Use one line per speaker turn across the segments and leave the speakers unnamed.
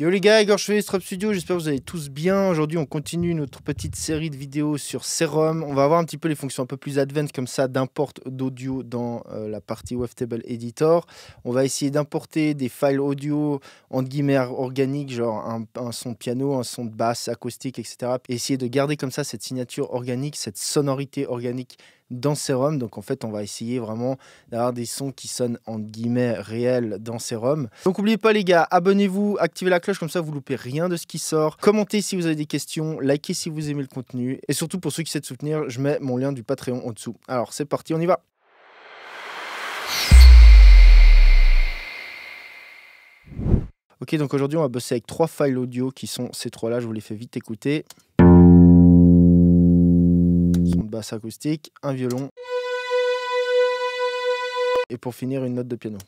Yo les gars, Igor Chevet, Strap Studio, j'espère que vous allez tous bien. Aujourd'hui, on continue notre petite série de vidéos sur Serum. On va avoir un petit peu les fonctions un peu plus advanced comme ça d'import d'audio dans euh, la partie Wavetable Editor. On va essayer d'importer des files audio entre guillemets organiques, genre un, son de piano, un son de basse, acoustique, etc. essayer de garder comme ça cette signature organique, cette sonorité organique dans Serum. Donc en fait, on va essayer vraiment d'avoir des sons qui sonnent en guillemets réels dans Serum. Donc n'oubliez pas les gars, abonnez-vous, activez la cloche comme ça vous loupez rien de ce qui sort. Commentez si vous avez des questions, likez si vous aimez le contenu et surtout pour ceux qui souhaitent soutenir, je mets mon lien du Patreon en dessous. Alors c'est parti, on y va. Ok, donc aujourd'hui on va bosser avec trois files audio qui sont ces trois là, je vous les fais vite écouter basse acoustique, un violon et pour finir une note de piano.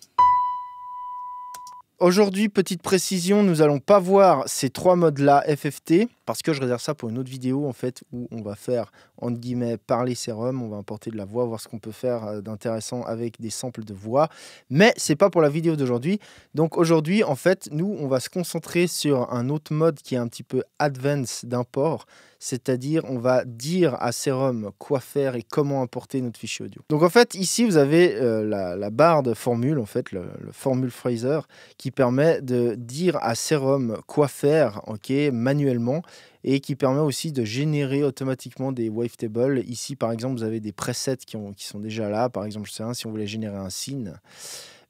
Aujourd'hui, petite précision, nous allons pas voir ces trois modes-là FFT parce que je réserve ça pour une autre vidéo en fait où on va faire entre guillemets parler sérum, on va importer de la voix, voir ce qu'on peut faire euh, d'intéressant avec des samples de voix, mais c'est pas pour la vidéo d'aujourd'hui. Donc aujourd'hui, en fait, nous on va se concentrer sur un autre mode qui est un petit peu advanced d'import c'est-à-dire on va dire à Serum quoi faire et comment importer notre fichier audio. Donc en fait, ici, vous avez euh, la, barre de formule, en fait, le, formule Fraser, qui permet de dire à Serum quoi faire ok, manuellement et qui permet aussi de générer automatiquement des wavetables. Ici, par exemple, vous avez des presets qui, sont déjà là. Par exemple, si on voulait générer un signe,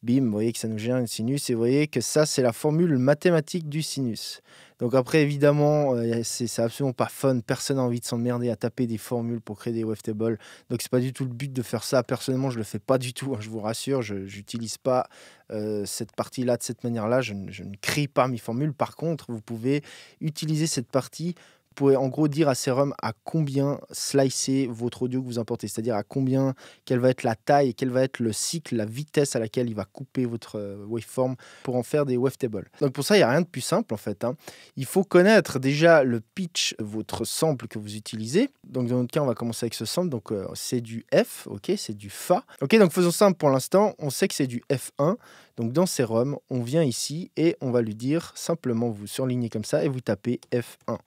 Bim, vous voyez que ça nous génère une sinus. Et vous voyez que ça, c'est la formule mathématique du sinus. Donc après, évidemment, euh, c'est absolument pas fun. Personne n'a envie de s'emmerder à taper des formules pour créer des Wavetables. Donc c'est pas du tout le but de faire ça. Personnellement, je le fais pas du tout. Hein, je vous rassure, je n'utilise pas euh, cette partie-là de cette manière-là. Je, ne crie pas mes formules. Par contre, vous pouvez utiliser cette partie vous pouvez en gros dire à Serum à combien slicer votre audio que vous importez, c'est-à-dire à combien, quelle va être la taille, quel va être le cycle, la vitesse à laquelle il va couper votre euh, waveform pour en faire des wavetables. Donc pour ça, il n'y a rien de plus simple en fait. Hein. Il faut connaître déjà le pitch, votre sample que vous utilisez. Donc dans notre cas, on va commencer avec ce sample. Donc euh, c'est du F, ok, c'est du Fa. Ok, donc faisons simple pour l'instant. On sait que c'est du F1. Donc dans Serum, on vient ici et on va lui dire simplement vous surlignez comme ça et vous tapez F1.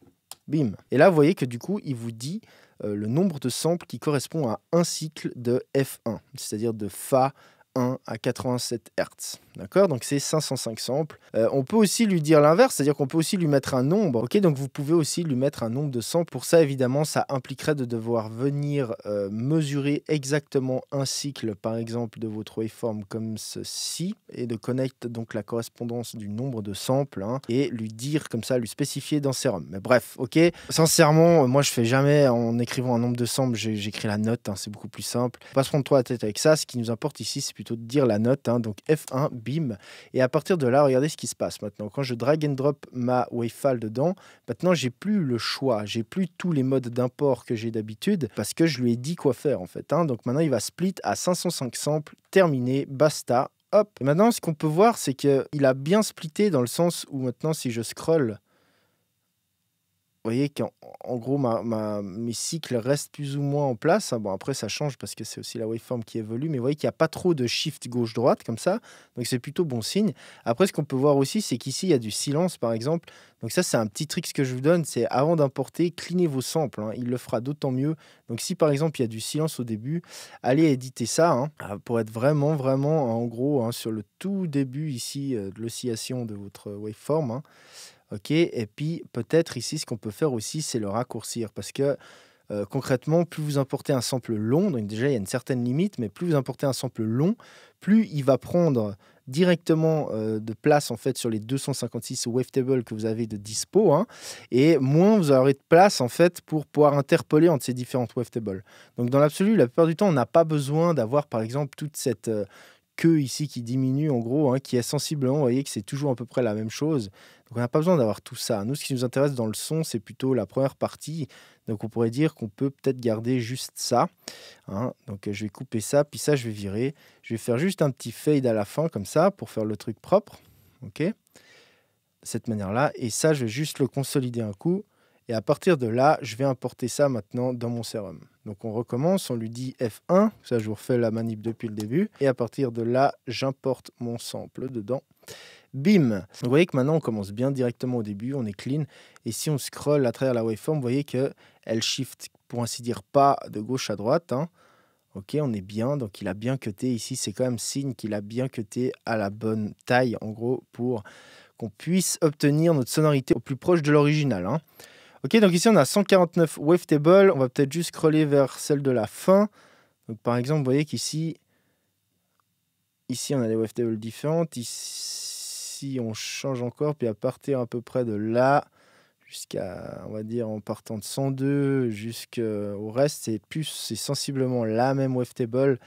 Bim. Et là, vous voyez que du coup, il vous dit euh, le nombre de samples qui correspond à un cycle de F1, c'est-à-dire de Fa 1 à 87 Hz. D'accord Donc c'est 505 samples. Euh, on peut aussi lui dire l'inverse, c'est-à-dire qu'on peut aussi lui mettre un nombre. Ok, donc vous pouvez aussi lui mettre un nombre de samples. Pour ça, évidemment, ça impliquerait de devoir venir euh, mesurer exactement un cycle, par exemple, de votre waveform comme ceci, et de connecter donc la correspondance du nombre de samples hein, et lui dire comme ça, lui spécifier dans Serum. Mais bref, ok. Sincèrement, euh, moi je fais jamais en écrivant un nombre de samples, j'écris la note. Hein, c'est beaucoup plus simple. pas se prendre trop la tête avec ça. Ce qui nous importe ici, c'est plutôt plutôt dire la note. Hein. donc F1, bim. Et à partir de là, regardez ce qui se passe maintenant. Quand je drag and drop ma WAVEFile dedans, maintenant j'ai plus le choix. J'ai plus tous les modes d'import que j'ai d'habitude parce que je lui ai dit quoi faire en fait. Hein. Donc maintenant il va split à 505 samples, terminé, basta. Hop. maintenant, ce qu'on peut voir, c'est qu'il a bien splitté dans le sens où maintenant, si je scroll vous voyez qu'en gros, mes cycles restent plus ou moins en place. Bon, après, ça change parce que c'est aussi la waveform qui évolue, mais vous voyez qu'il n'y a pas trop de shift gauche-droite comme ça. Donc, c'est plutôt bon signe. Après, ce qu'on peut voir aussi, c'est qu'ici, il y a du silence, par exemple. Donc, ça, c'est un petit trick que je vous donne. C'est avant d'importer, cleanez vos samples. Hein, il le fera d'autant mieux. Donc, si par exemple, il y a du silence au début, allez éditer ça hein, ah, pour être vraiment, vraiment, en gros, hein, sur le tout début ici euh, de l'oscillation de votre waveform et puis, peut-être ici, ce qu'on peut faire aussi, c'est le raccourcir. Parce que euh, concrètement, plus vous importez un sample long, donc déjà il y a une certaine limite, mais plus vous importez un sample long, plus il va prendre directement euh, de place en fait sur les 256 wavetables que vous avez de dispo, hein, et moins vous aurez de place en fait pour pouvoir interpeller entre ces différentes wavetables. Donc dans l'absolu, la plupart du temps, on n'a pas besoin d'avoir par exemple toute cette euh, queue ici qui diminue en gros, hein, qui est sensiblement, vous voyez que c'est toujours à peu près la même chose. Donc on n'a pas besoin d'avoir tout ça. Nous, ce qui nous intéresse dans le son, c'est plutôt la première partie. Donc on pourrait dire qu'on peut peut-être garder juste ça. Hein. Donc je vais couper ça, puis ça je vais virer. Je vais faire juste un petit fade à la fin comme ça pour faire le truc propre. Ok cette manière-là. Et ça, je vais juste le consolider un coup. Et à partir de là, je vais importer ça maintenant dans mon sérum. Donc on recommence, on lui dit F1, ça je vous refais la manip depuis le début. Et à partir de là, j'importe mon sample dedans. Bim Vous voyez que maintenant on commence bien directement au début, on est clean. Et si on scroll à travers la waveform, vous voyez qu'elle shift, pour ainsi dire, pas de gauche à droite. Hein. Ok, on est bien, donc il a bien cuté ici, c'est quand même signe qu'il a bien cuté à la bonne taille, en gros, pour qu'on puisse obtenir notre sonorité au plus proche de l'original. Hein. Ok, donc ici on a 149 wavetables, On va peut-être juste scroller vers celle de la fin. par exemple, vous voyez qu'ici, ici on a des wavetables différentes. Ici on change encore, puis à partir à peu près de là, jusqu'à, on va dire, en partant de 102 jusqu'au reste, c'est plus, c'est sensiblement la même wavetable.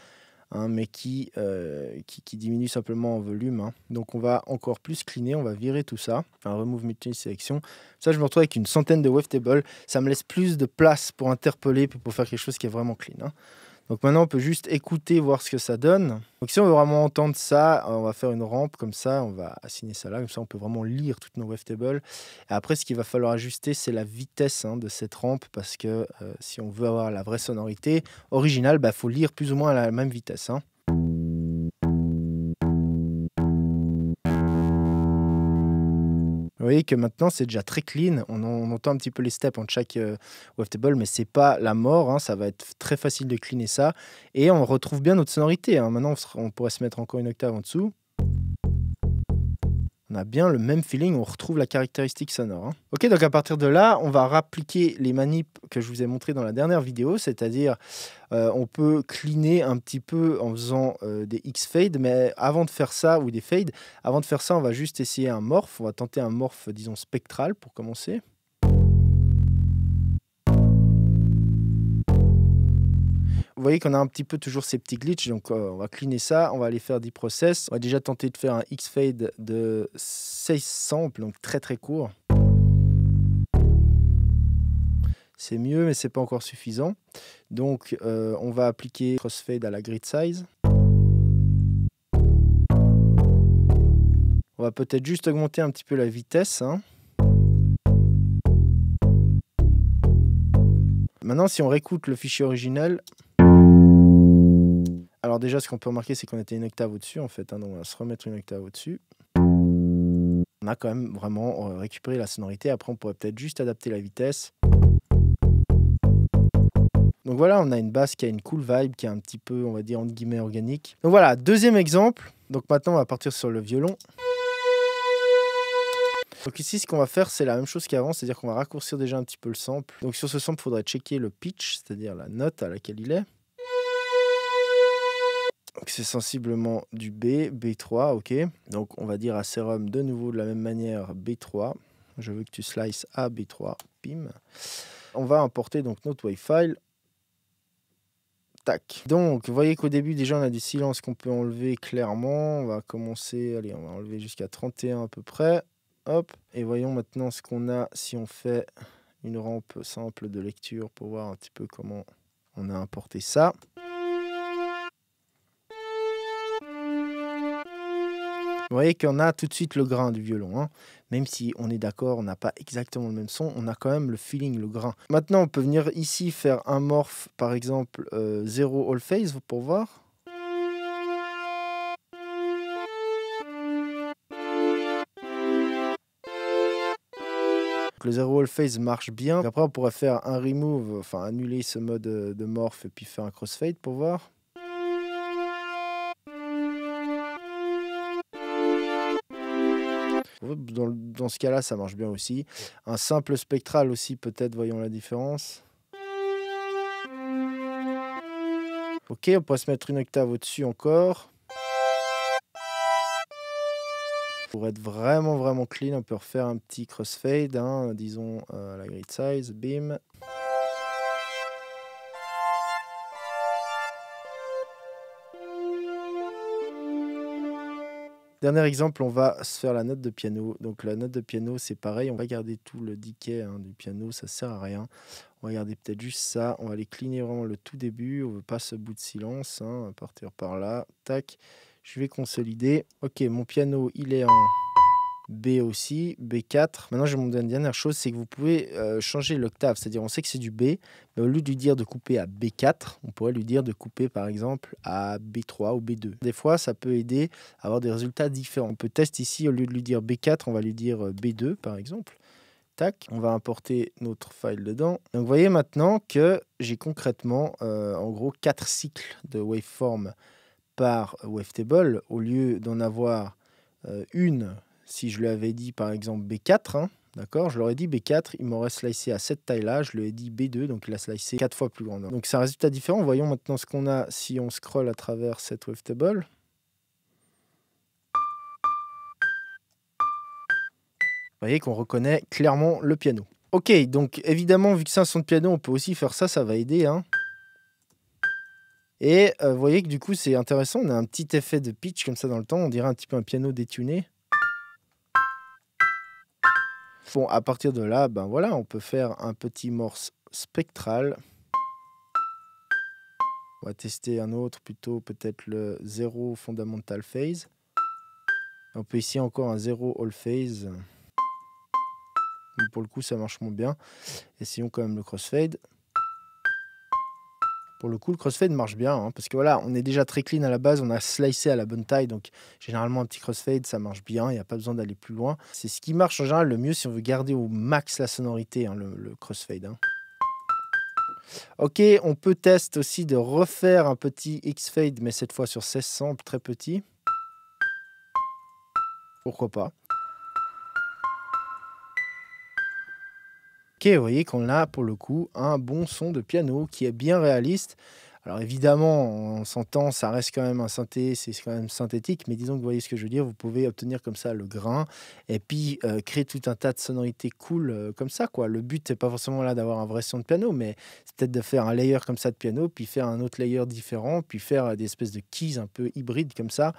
Hein, mais euh, qui, qui, diminue simplement en volume. Hein. Donc on va encore plus cleaner, on va virer tout ça. Enfin remove multi selection. Ça, je me retrouve avec une centaine de wave Ça me laisse plus de place pour interpeller, pour faire quelque chose qui est vraiment clean. Hein. Donc maintenant, on peut juste écouter, voir ce que ça donne. Donc si on veut vraiment entendre ça, euh, on va faire une rampe comme ça, on va assigner ça là, comme ça on peut vraiment lire toutes nos wavetables. Et après, ce qu'il va falloir ajuster, c'est la vitesse hein, de cette rampe, parce que euh, si on veut avoir la vraie sonorité originale, il bah, faut lire plus ou moins à la même vitesse. Hein. Vous voyez que maintenant c'est déjà très clean. On, entend un petit peu les steps en chaque euh, wavetable, mais c'est pas la mort. Hein. Ça va être très facile de cleaner ça. Et on retrouve bien notre sonorité. Hein. Maintenant, on pourrait se mettre encore une octave en dessous on a bien le même feeling, on retrouve la caractéristique sonore. Hein. Ok, donc à partir de là, on va rappliquer les manips que je vous ai montré dans la dernière vidéo, c'est-à-dire euh, on peut cleaner un petit peu en faisant euh, des x fade mais avant de faire ça, ou des fades, avant de faire ça, on va juste essayer un morph, on va tenter un morph, disons, spectral pour commencer. Vous voyez qu'on a un petit peu toujours ces petits glitches, donc euh, on va cleaner ça, on va aller faire des process. On va déjà tenter de faire un X-Fade de 16 samples, donc très très court. C'est mieux, mais c'est pas encore suffisant. Donc euh, on va appliquer Crossfade à la grid size. On va peut-être juste augmenter un petit peu la vitesse. Hein. Maintenant, si on réécoute le fichier original, alors déjà, ce qu'on peut remarquer, c'est qu'on était une octave au-dessus, en fait. Hein, donc on va se remettre une octave au-dessus. On a quand même vraiment euh, récupéré la sonorité. Après, on pourrait peut-être juste adapter la vitesse. Donc voilà, on a une basse qui a une cool vibe, qui est un petit peu, on va dire, entre guillemets, organique. Donc voilà, deuxième exemple. Donc maintenant, on va partir sur le violon. Donc ici, ce qu'on va faire, c'est la même chose qu'avant, c'est-à-dire qu'on va raccourcir déjà un petit peu le sample. Donc sur ce sample, il faudrait checker le pitch, c'est-à-dire la note à laquelle il est. Donc c'est sensiblement du B, B3, ok. Donc on va dire à Serum de nouveau de la même manière B3. Je veux que tu slices à B3, pim. On va importer donc notre Wi-Fi. Tac. Donc vous voyez qu'au début déjà on a du silence qu'on peut enlever clairement. On va commencer, allez on va enlever jusqu'à 31 à peu près. Hop. Et voyons maintenant ce qu'on a si on fait une rampe simple de lecture pour voir un petit peu comment on a importé ça. Vous voyez qu'on a tout de suite le grain du violon. Hein. Même si on est d'accord, on n'a pas exactement le même son, on a quand même le feeling, le grain. Maintenant, on peut venir ici faire un morph, par exemple, 0 euh, all phase pour voir. le zero all phase marche bien. Après, on pourrait faire un remove, enfin annuler ce mode euh, de morph et puis faire un crossfade pour voir. dans ce cas-là, ça marche bien aussi. Un simple spectral aussi, peut-être, voyons la différence. Ok, on pourrait se mettre une octave au-dessus encore. Pour être vraiment, vraiment clean, on peut refaire un petit crossfade, hein, disons euh, la grid size, bim. Dernier exemple, on va se faire la note de piano. Donc la note de piano, c'est pareil, on va garder tout le diquet hein, du piano, ça sert à rien. On va garder peut-être juste ça, on va aller cligner vraiment le tout début, on veut pas ce bout de silence, hein, partir par là, tac. Je vais consolider. Ok, mon piano, il est en... B aussi, B4. Maintenant, je vais vous montrer une dernière chose, c'est que vous pouvez euh, changer l'octave, c'est-à-dire on sait que c'est du B, mais au lieu de lui dire de couper à B4, on pourrait lui dire de couper par exemple à B3 ou B2. Des fois, ça peut aider à avoir des résultats différents. On peut tester ici, au lieu de lui dire B4, on va lui dire euh, B2 par exemple. Tac, on va importer notre file dedans. Donc vous voyez maintenant que j'ai concrètement euh, en gros quatre cycles de waveform par wavetable au lieu d'en avoir une si je lui avais dit par exemple B4, hein, D'accord Je leur ai dit B4, il m'aurait slicé à cette taille-là. Je lui ai dit B2, donc il a slicé 4 fois plus grand. Donc c'est un résultat différent. Voyons maintenant ce qu'on a si on scroll à travers cette wavetable. Vous voyez qu'on reconnaît clairement le piano. Ok, donc évidemment, vu que c'est un son de piano, on peut aussi faire ça, ça va aider. Hein. Et euh, vous voyez que du coup, c'est intéressant. On a un petit effet de pitch comme ça dans le temps. On dirait un petit peu un piano détuné. Bon, à partir de là, ben voilà, on peut faire un petit morse spectral. On va tester un autre, plutôt peut-être le 0 Fundamental Phase. On peut ici encore un 0 All Phase. pour le coup, ça marche moins bien. Essayons quand même le crossfade. Pour le coup, le crossfade marche bien, hein, parce que voilà, on est déjà très clean à la base, on a slicé à la bonne taille, donc généralement un petit crossfade, ça marche bien, il n'y a pas besoin d'aller plus loin. C'est ce qui marche en général le mieux si on veut garder au max la sonorité, hein, le, crossfade. Hein. Ok, on peut tester aussi de refaire un petit X-Fade, mais cette fois sur 1600, très petit. Pourquoi pas Ok, vous voyez qu'on a pour le coup un bon son de piano qui est bien réaliste. Alors évidemment, on s'entend, ça reste quand même un synthé, c'est quand même synthétique, mais disons que vous voyez ce que je veux dire, vous pouvez obtenir comme ça le grain et puis euh, créer tout un tas de sonorités cool euh, comme ça quoi. Le but c'est pas forcément là d'avoir un vrai son de piano, mais c'est peut-être de faire un layer comme ça de piano, puis faire un autre layer différent, puis faire euh, des espèces de keys un peu hybrides comme ça.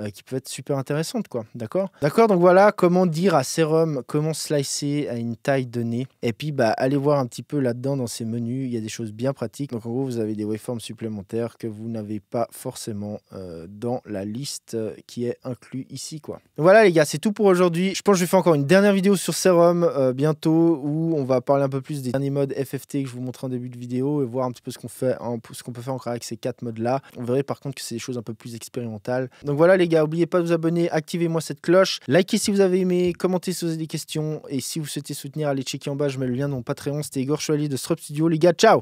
Euh, qui peut être super intéressante quoi. D'accord D'accord, donc voilà comment dire à Serum, comment slicer à une taille donnée. Et puis, bah, allez voir un petit peu là-dedans dans ces menus, il y a des choses bien pratiques. Donc en gros, vous avez des waveforms supplémentaires que vous n'avez pas forcément euh, dans la liste euh, qui est inclue ici, quoi. voilà les gars, c'est tout pour aujourd'hui. Je pense que je vais faire encore une dernière vidéo sur Serum bientôt où on va parler un peu plus des derniers modes FFT que je vous montre en début de vidéo et voir un petit peu ce qu'on fait, ce qu'on peut faire encore avec ces quatre modes-là. On verrait par contre que c'est des choses un peu plus expérimentales. Donc voilà les gars, oubliez pas de vous abonner, activez-moi cette cloche, likez si vous avez aimé, commentez si vous avez des questions, et si vous souhaitez soutenir, allez checker en bas, je mets le lien dans mon Patreon. C'était Igor Chevalier de Strop Studio. Les gars, ciao